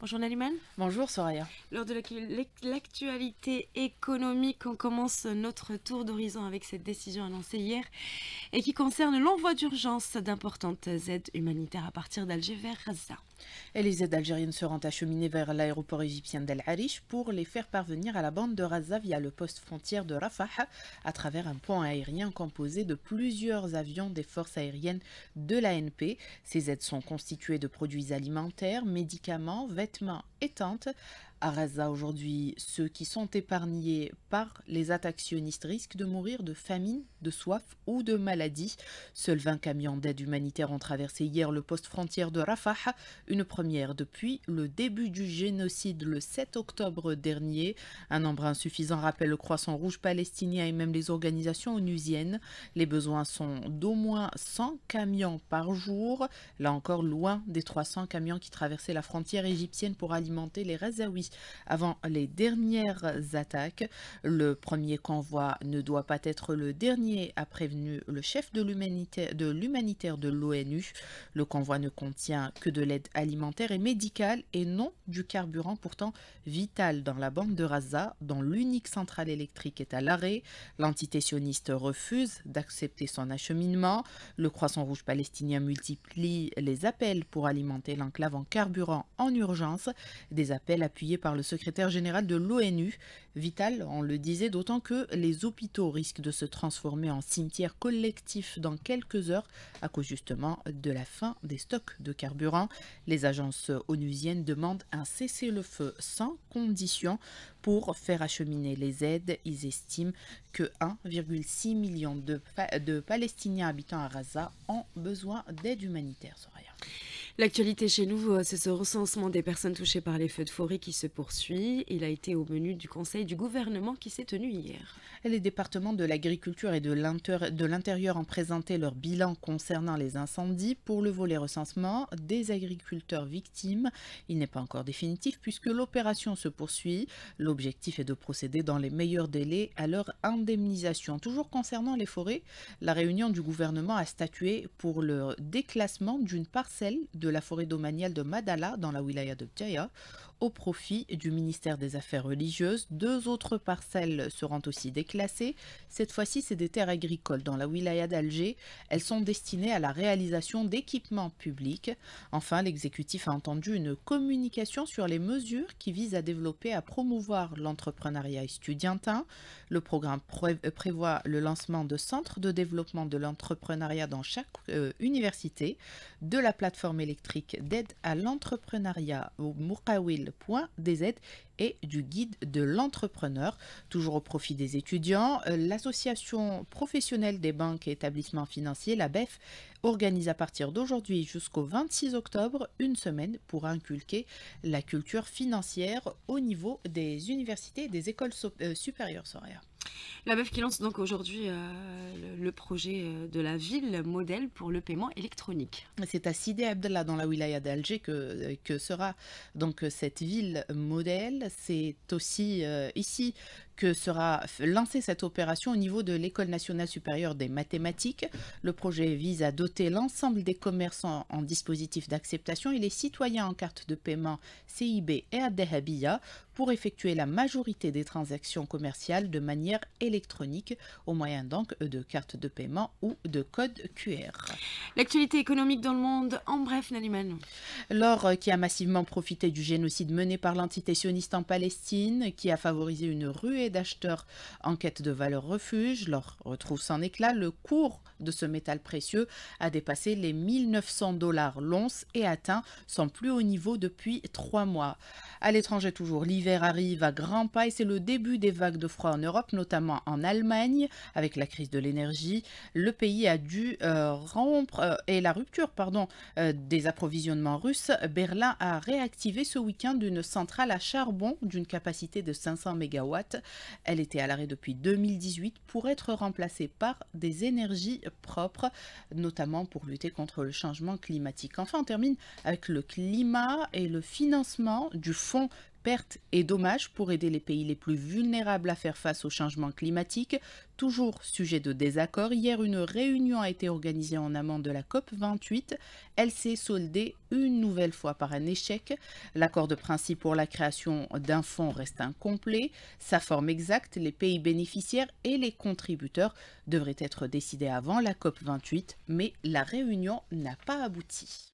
Bonjour Naliman. Bonjour Soraya. Lors de l'actualité économique, on commence notre tour d'horizon avec cette décision annoncée hier et qui concerne l'envoi d'urgence d'importantes aides humanitaires à partir d'Alger vers les aides algériennes seront acheminées vers l'aéroport égyptien d'El Arish pour les faire parvenir à la bande de Raza via le poste frontière de Rafah à travers un pont aérien composé de plusieurs avions des forces aériennes de l'ANP. Ces aides sont constituées de produits alimentaires, médicaments, vêtements et tentes à Gaza aujourd'hui, ceux qui sont épargnés par les attaques sionistes risquent de mourir de famine, de soif ou de maladie. Seuls 20 camions d'aide humanitaire ont traversé hier le poste frontière de Rafah, une première depuis le début du génocide le 7 octobre dernier. Un nombre insuffisant rappelle le Croissant Rouge palestinien et même les organisations onusiennes. Les besoins sont d'au moins 100 camions par jour, là encore loin des 300 camions qui traversaient la frontière égyptienne pour alimenter les Razaouis avant les dernières attaques. Le premier convoi ne doit pas être le dernier, a prévenu le chef de l'humanitaire de l'ONU. Le convoi ne contient que de l'aide alimentaire et médicale et non du carburant pourtant vital dans la bande de Raza, dont l'unique centrale électrique est à l'arrêt. L'entité sioniste refuse d'accepter son acheminement. Le Croissant Rouge palestinien multiplie les appels pour alimenter l'enclave en carburant en urgence, des appels appuyés par le secrétaire général de l'ONU, vital, on le disait, d'autant que les hôpitaux risquent de se transformer en cimetières collectifs dans quelques heures à cause justement de la fin des stocks de carburant. Les agences onusiennes demandent un cessez-le-feu sans condition pour faire acheminer les aides. Ils estiment que 1,6 million de, Palestiniens habitant à Gaza ont besoin d'aide humanitaire, L'actualité chez nous, euh, c'est ce recensement des personnes touchées par les feux de forêt qui se poursuit. Il a été au menu du Conseil du gouvernement qui s'est tenu hier. Les départements de l'agriculture et de l'intérieur ont présenté leur bilan concernant les incendies. Pour le volet recensement des agriculteurs victimes, il n'est pas encore définitif puisque l'opération se poursuit. L'objectif est de procéder dans les meilleurs délais à leur indemnisation. Toujours concernant les forêts, la réunion du gouvernement a statué pour le déclassement d'une parcelle de la forêt domaniale de Madala dans la wilaya de Ptaya au profit du ministère des Affaires religieuses. Deux autres parcelles seront aussi déclassées. Cette fois-ci, c'est des terres agricoles dans la wilaya d'Alger. Elles sont destinées à la réalisation d'équipements publics. Enfin, l'exécutif a entendu une communication sur les mesures qui visent à développer, à promouvoir l'entrepreneuriat étudiantin. Le programme euh, prévoit le lancement de centres de développement de l'entrepreneuriat dans chaque euh, université, de la plateforme électrique d'aide à l'entrepreneuriat au Moukawil point des aides et du guide de l'entrepreneur. Toujours au profit des étudiants, euh, l'association professionnelle des banques et établissements financiers, la BEF, organise à partir d'aujourd'hui jusqu'au 26 octobre une semaine pour inculquer la culture financière au niveau des universités et des écoles euh, supérieures. La BEF qui lance donc aujourd'hui euh, le projet de la ville modèle pour le paiement électronique. C'est à Sidi Abdallah dans la wilaya d'Alger que, que sera donc cette ville modèle c'est aussi euh, ici que sera lancée cette opération au niveau de l'École nationale supérieure des mathématiques. Le projet vise à doter l'ensemble des commerçants en dispositif d'acceptation et les citoyens en carte de paiement CIB et Adhabia pour effectuer la majorité des transactions commerciales de manière électronique au moyen donc de cartes de paiement ou de code QR. L'actualité économique dans le monde, en bref, Naliman. L'or euh, qui a massivement profité du génocide mené par l'entité sioniste en Palestine, qui a favorisé une ruée d'acheteurs en quête de valeur refuge, l'or retrouve son éclat. Le cours de ce métal précieux a dépassé les 1900 dollars l'once et atteint son plus haut niveau depuis trois mois. À l'étranger toujours, l'hiver arrive à grands pas et c'est le début des vagues de froid en Europe, notamment en Allemagne, avec la crise de l'énergie. Le pays a dû euh, rompre euh, et la rupture pardon, euh, des approvisionnements russes. Berlin a réactivé ce week-end une centrale à charbon d'une capacité de 500 MW. Elle était à l'arrêt depuis 2018 pour être remplacée par des énergies propres, notamment pour lutter contre le changement climatique. Enfin, on termine avec le climat et le financement du fonds Perte et dommages pour aider les pays les plus vulnérables à faire face au changement climatique. Toujours sujet de désaccord, hier une réunion a été organisée en amont de la COP 28. Elle s'est soldée une nouvelle fois par un échec. L'accord de principe pour la création d'un fonds reste incomplet. Sa forme exacte, les pays bénéficiaires et les contributeurs devraient être décidés avant la COP 28, mais la réunion n'a pas abouti.